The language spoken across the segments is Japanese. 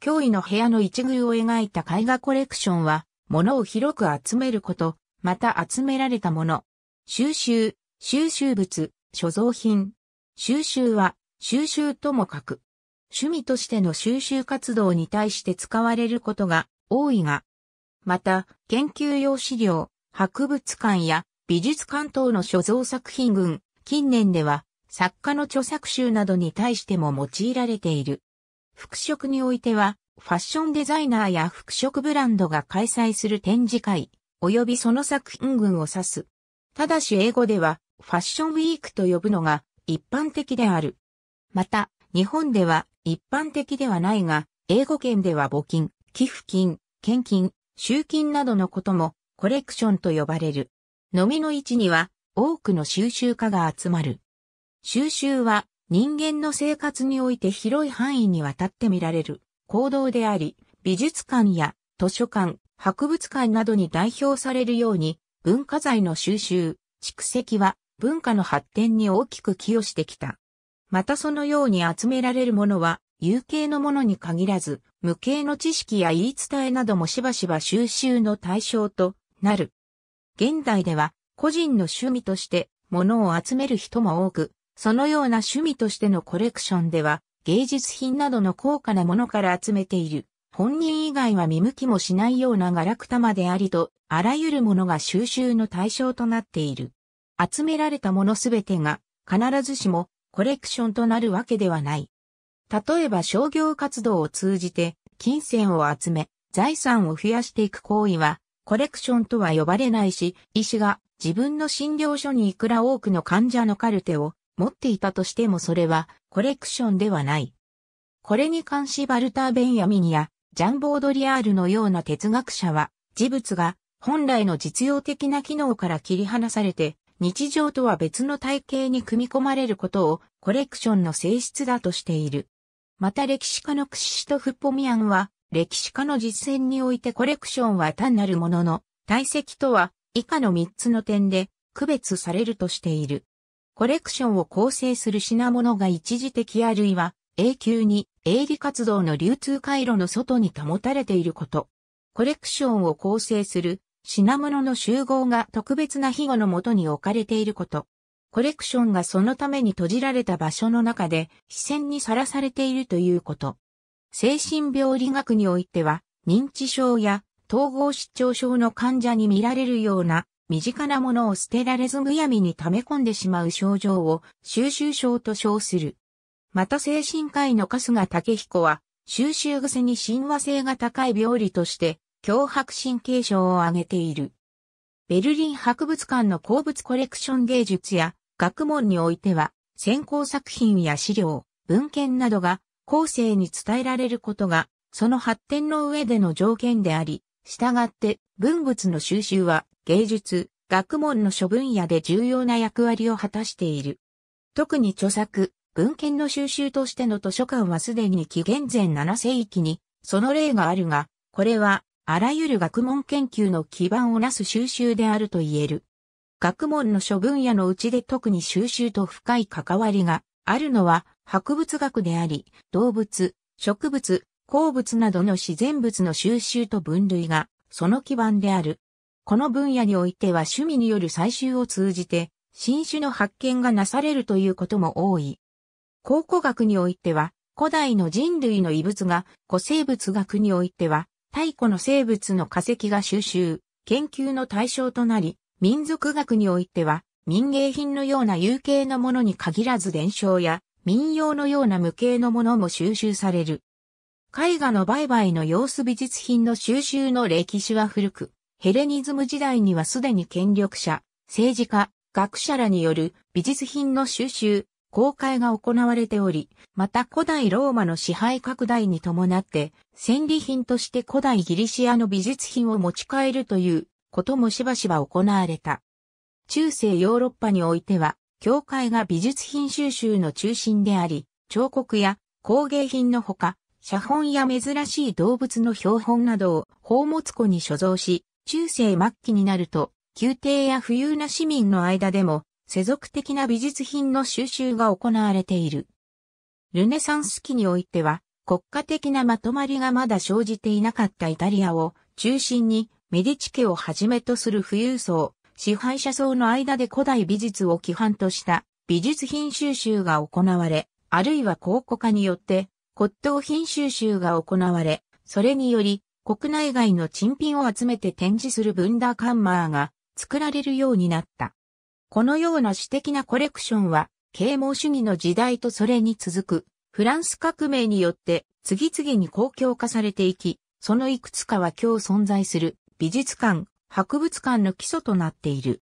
脅威の部屋の一遇を描いた絵画コレクションは、物を広く集めること、また集められたもの。収集、収集物、所蔵品。収集は、収集とも書く。趣味としての収集活動に対して使われることが多いが、また、研究用資料、博物館や美術館等の所蔵作品群、近年では、作家の著作集などに対しても用いられている。服飾においては、ファッションデザイナーや服飾ブランドが開催する展示会、及びその作品群を指す。ただし英語では、ファッションウィークと呼ぶのが一般的である。また、日本では一般的ではないが、英語圏では募金、寄付金、献金、集金などのこともコレクションと呼ばれる。のみの位置には多くの収集家が集まる。収集は人間の生活において広い範囲にわたって見られる行動であり、美術館や図書館、博物館などに代表されるように、文化財の収集、蓄積は文化の発展に大きく寄与してきた。またそのように集められるものは、有形のものに限らず、無形の知識や言い伝えなどもしばしば収集の対象となる。現代では、個人の趣味として、物を集める人も多く、そのような趣味としてのコレクションでは、芸術品などの高価なものから集めている。本人以外は見向きもしないようなガラクタまでありと、あらゆるものが収集の対象となっている。集められたものすべてが、必ずしもコレクションとなるわけではない。例えば商業活動を通じて、金銭を集め、財産を増やしていく行為は、コレクションとは呼ばれないし、医師が自分の診療所にいくら多くの患者のカルテを持っていたとしてもそれはコレクションではない。これに関しバルター・ベンヤミニやジャンボードリアールのような哲学者は、事物が本来の実用的な機能から切り離されて、日常とは別の体系に組み込まれることをコレクションの性質だとしている。また歴史家のクシシトフ・ポミアンは、歴史家の実践においてコレクションは単なるものの、体積とは以下の3つの点で区別されるとしている。コレクションを構成する品物が一時的あるいは永久に営利活動の流通回路の外に保たれていること。コレクションを構成する品物の集合が特別な庇護のもとに置かれていること。コレクションがそのために閉じられた場所の中で視線にさらされているということ。精神病理学においては認知症や統合失調症の患者に見られるような身近なものを捨てられずむやみに溜め込んでしまう症状を収集症と称する。また精神科医の春日武彦は、収集癖に親和性が高い病理として、脅迫神経症を挙げている。ベルリン博物館の鉱物コレクション芸術や学問においては、先行作品や資料、文献などが後世に伝えられることが、その発展の上での条件であり、従って文物の収集は芸術、学問の諸分野で重要な役割を果たしている。特に著作、文献の収集としての図書館はすでに紀元前7世紀にその例があるが、これはあらゆる学問研究の基盤をなす収集であると言える。学問の諸分野のうちで特に収集と深い関わりがあるのは博物学であり、動物、植物、鉱物などの自然物の収集と分類がその基盤である。この分野においては趣味による採集を通じて、新種の発見がなされるということも多い。考古学においては、古代の人類の遺物が、古生物学においては、太古の生物の化石が収集、研究の対象となり、民族学においては、民芸品のような有形のものに限らず伝承や、民謡のような無形のものも収集される。絵画の売買の様子美術品の収集の歴史は古く、ヘレニズム時代にはすでに権力者、政治家、学者らによる美術品の収集、公開が行われており、また古代ローマの支配拡大に伴って、戦利品として古代ギリシアの美術品を持ち帰るということもしばしば行われた。中世ヨーロッパにおいては、教会が美術品収集の中心であり、彫刻や工芸品のほか、写本や珍しい動物の標本などを宝物庫に所蔵し、中世末期になると、宮廷や富裕な市民の間でも、世俗的な美術品の収集が行われている。ルネサンス期においては、国家的なまとまりがまだ生じていなかったイタリアを中心に、メディチ家をはじめとする富裕層、支配者層の間で古代美術を規範とした美術品収集が行われ、あるいは考古家によって骨董品収集が行われ、それにより国内外の珍品を集めて展示するブンダーカンマーが作られるようになった。このような私的なコレクションは、啓蒙主義の時代とそれに続くフランス革命によって次々に公共化されていき、そのいくつかは今日存在する美術館、博物館の基礎となっている。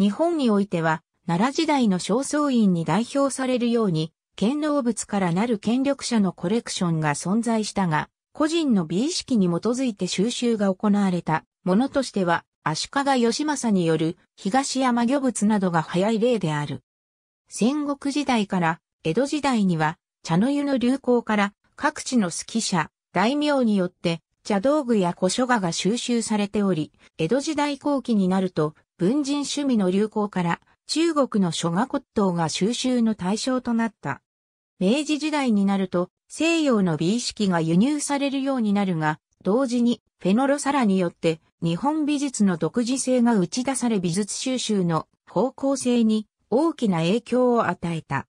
日本においては、奈良時代の正倉院に代表されるように、権能物からなる権力者のコレクションが存在したが、個人の美意識に基づいて収集が行われたものとしては、足利義政による東山魚物などが早い例である。戦国時代から江戸時代には茶の湯の流行から各地の好き者、大名によって茶道具や古書画が収集されており、江戸時代後期になると文人趣味の流行から中国の書画骨董が収集の対象となった。明治時代になると西洋の美意識が輸入されるようになるが、同時にフェノロサラによって日本美術の独自性が打ち出され美術収集の方向性に大きな影響を与えた。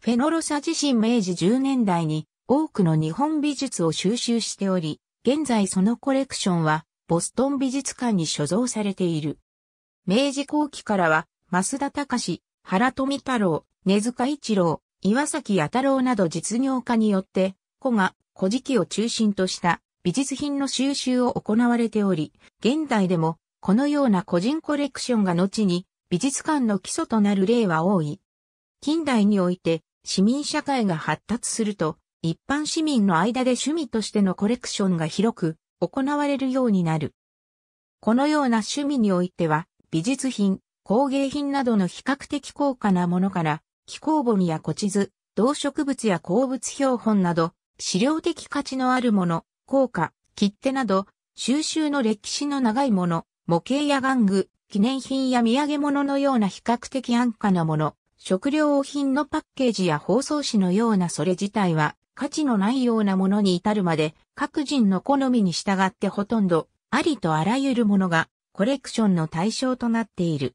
フェノロサ自身明治10年代に多くの日本美術を収集しており、現在そのコレクションはボストン美術館に所蔵されている。明治後期からは、増田隆、原富太郎、根塚一郎、岩崎弥太郎など実業家によって、古賀、古事記を中心とした美術品の収集を行われており、現代でもこのような個人コレクションが後に美術館の基礎となる例は多い。近代において市民社会が発達すると、一般市民の間で趣味としてのコレクションが広く行われるようになる。このような趣味においては、美術品、工芸品などの比較的高価なものから、気候本や古地図、動植物や鉱物標本など、資料的価値のあるもの、硬貨、切手など、収集の歴史の長いもの、模型や玩具、記念品や土産物のような比較的安価なもの、食料品のパッケージや包装紙のようなそれ自体は価値のないようなものに至るまで各人の好みに従ってほとんどありとあらゆるものがコレクションの対象となっている。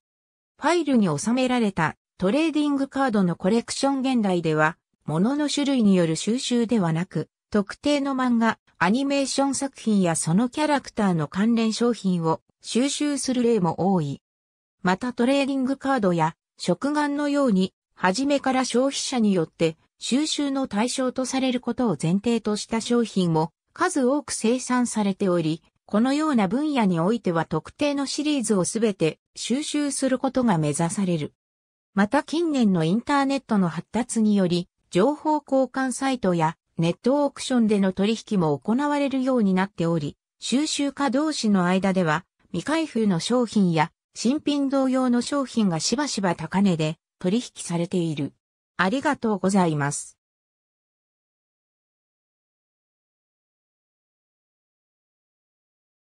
ファイルに収められたトレーディングカードのコレクション現代では、物の種類による収集ではなく、特定の漫画、アニメーション作品やそのキャラクターの関連商品を収集する例も多い。またトレーディングカードや食玩のように、初めから消費者によって収集の対象とされることを前提とした商品も数多く生産されており、このような分野においては特定のシリーズをすべて収集することが目指される。また近年のインターネットの発達により、情報交換サイトやネットオークションでの取引も行われるようになっており、収集家同士の間では未開封の商品や新品同様の商品がしばしば高値で取引されている。ありがとうございます。